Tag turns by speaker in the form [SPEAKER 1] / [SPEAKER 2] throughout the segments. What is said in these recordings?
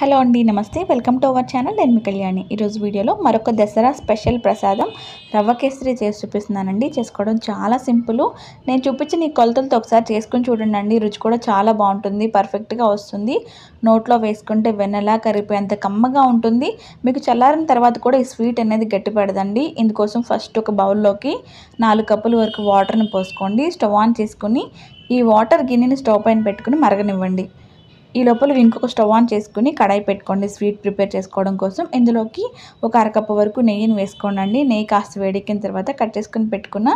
[SPEAKER 1] hello అండి నమస్తే welcome to our channel నేను మీ కళ్యాణి ఈరోజు వీడియోలో మరొక దసరా స్పెషల్ ప్రసాదం రవ్వ కేసరి చేసి చూపిస్తున్నానండి చేసుకోవడం చాలా సింపుల్ నేను చూపించిన ఈ కొలతలతో ఒకసారి చేసుకుని చూడండి అండి రుచి కూడా చాలా బాగుంటుంది పర్ఫెక్ట్గా వస్తుంది నోట్లో వేసుకుంటే వెన్నెలా కరిపోయేంత కమ్మగా ఉంటుంది మీకు చల్లారిన తర్వాత కూడా ఈ స్వీట్ అనేది గట్టిపడదండి ఇందుకోసం ఫస్ట్ ఒక బౌల్లోకి నాలుగు కప్పుల వరకు వాటర్ని పోసుకోండి స్టవ్ ఆన్ చేసుకుని ఈ వాటర్ గిన్నెని స్టవ్ పైన పెట్టుకుని మరగనివ్వండి ఈ లోపల ఇంకొక స్టవ్ ఆన్ చేసుకుని కడాయి పెట్టుకోండి స్వీట్ ప్రిపేర్ చేసుకోవడం కోసం ఇందులోకి ఒక అరకప్పు వరకు నెయ్యిని వేసుకోండి నెయ్యి కాస్త వేడెక్కిన తర్వాత కట్ చేసుకుని పెట్టుకున్న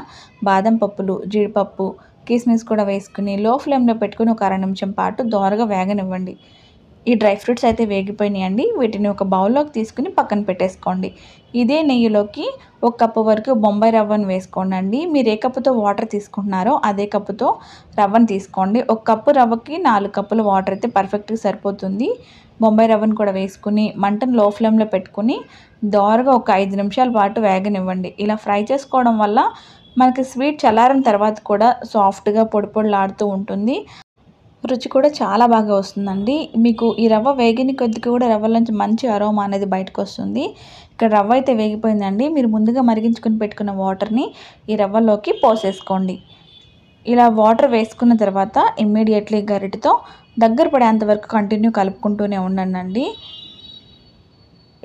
[SPEAKER 1] బాదం పప్పులు జీడిపప్పు కిస్మిస్ కూడా వేసుకుని లో ఫ్లేమ్లో పెట్టుకుని ఒక అర నిమిషం పాటు దోరగా వేగనివ్వండి ఈ డ్రై ఫ్రూట్స్ అయితే వేగిపోయినాయండి వీటిని ఒక బౌల్లోకి తీసుకుని పక్కన పెట్టేసుకోండి ఇదే నెయ్యిలోకి ఒక కప్పు వరకు బొంబాయి రవ్వను వేసుకోండి అండి మీరు ఏ కప్పుతో వాటర్ తీసుకుంటున్నారో అదే కప్పుతో రవ్వను తీసుకోండి ఒక కప్పు రవ్వకి నాలుగు కప్పుల వాటర్ అయితే పర్ఫెక్ట్గా సరిపోతుంది బొంబాయి రవ్వను కూడా వేసుకుని మంటను లో ఫ్లేమ్లో పెట్టుకుని దోరగా ఒక ఐదు నిమిషాల పాటు వేగనివ్వండి ఇలా ఫ్రై చేసుకోవడం వల్ల మనకి స్వీట్ చల్లారిన తర్వాత కూడా సాఫ్ట్గా పొడి పొడిలాడుతూ ఉంటుంది రుచి కూడా చాలా బాగా వస్తుందండి మీకు ఈ రవ్వ వేగిన కొద్దిగా కూడా రవ్వలోంచి మంచి అరోమా అనేది బయటకు వస్తుంది ఇక్కడ రవ్వ అయితే వేగిపోయిందండి మీరు ముందుగా మరిగించుకుని పెట్టుకున్న వాటర్ని ఈ రవ్వలోకి పోసేసుకోండి ఇలా వాటర్ వేసుకున్న తర్వాత ఇమ్మీడియట్లీ గరిటితో దగ్గర పడేంత వరకు కంటిన్యూ కలుపుకుంటూనే ఉండండి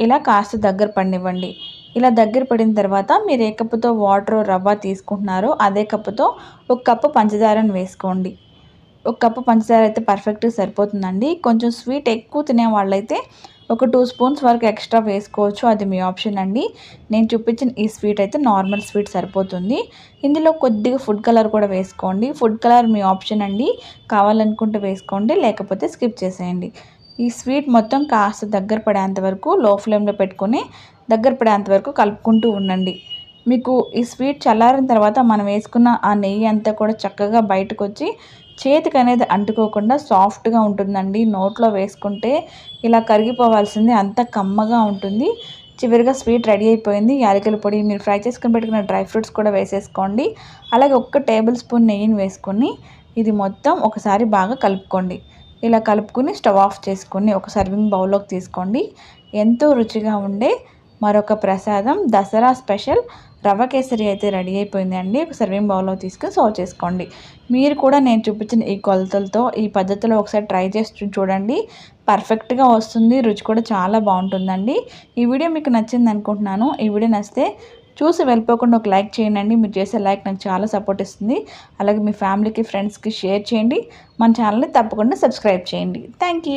[SPEAKER 1] ఇలా కాస్త దగ్గర పడినివ్వండి ఇలా దగ్గర పడిన తర్వాత మీరు ఏ కప్పుతో వాటర్ రవ్వ తీసుకుంటున్నారో అదే కప్పుతో ఒక కప్పు పంచదారను వేసుకోండి ఒక కప్పు పంచదార అయితే పర్ఫెక్ట్గా సరిపోతుందండి కొంచెం స్వీట్ ఎక్కువ తినే వాళ్ళైతే ఒక టూ స్పూన్స్ వరకు ఎక్స్ట్రా వేసుకోవచ్చు అది మీ ఆప్షన్ అండి నేను చూపించిన ఈ స్వీట్ అయితే నార్మల్ స్వీట్ సరిపోతుంది ఇందులో కొద్దిగా ఫుడ్ కలర్ కూడా వేసుకోండి ఫుడ్ కలర్ మీ ఆప్షన్ అండి కావాలనుకుంటే వేసుకోండి లేకపోతే స్కిప్ చేసేయండి ఈ స్వీట్ మొత్తం కాస్త దగ్గర పడేంత వరకు లో ఫ్లేమ్లో పెట్టుకొని దగ్గర పడేంత వరకు కలుపుకుంటూ ఉండండి మీకు ఈ స్వీట్ చల్లారిన తర్వాత మనం వేసుకున్న ఆ నెయ్యి అంతా కూడా చక్కగా బయటకు వచ్చి చేతికి అనేది అంటుకోకుండా సాఫ్ట్గా ఉంటుందండి నోట్లో వేసుకుంటే ఇలా కరిగిపోవాల్సింది అంత కమ్మగా ఉంటుంది చివరిగా స్వీట్ రెడీ అయిపోయింది యాలకుల పొడి మీరు ఫ్రై చేసుకుని పెట్టుకున్న డ్రై ఫ్రూట్స్ కూడా వేసేసుకోండి అలాగే ఒక్క టేబుల్ స్పూన్ నెయ్యిని వేసుకొని ఇది మొత్తం ఒకసారి బాగా కలుపుకోండి ఇలా కలుపుకుని స్టవ్ ఆఫ్ చేసుకుని ఒక సర్వింగ్ బౌల్లోకి తీసుకోండి ఎంతో రుచిగా ఉండే మరొక ప్రసాదం దసరా స్పెషల్ రవ్వ కేసరి అయితే రెడీ అయిపోయింది అండి సర్వింగ్ బౌల్లో తీసుకుని సర్వ్ చేసుకోండి మీరు కూడా నేను చూపించిన ఈ కొలతలతో ఈ పద్ధతిలో ఒకసారి ట్రై చేసి చూడండి పర్ఫెక్ట్గా వస్తుంది రుచి కూడా చాలా బాగుంటుందండి ఈ వీడియో మీకు నచ్చింది అనుకుంటున్నాను ఈ వీడియో నచ్చితే చూసి వెళ్ళిపోకుండా ఒక లైక్ చేయండి మీరు చేసే లైక్ నాకు చాలా సపోర్ట్ ఇస్తుంది అలాగే మీ ఫ్యామిలీకి ఫ్రెండ్స్కి షేర్ చేయండి మన ఛానల్ని తప్పకుండా సబ్స్క్రైబ్ చేయండి థ్యాంక్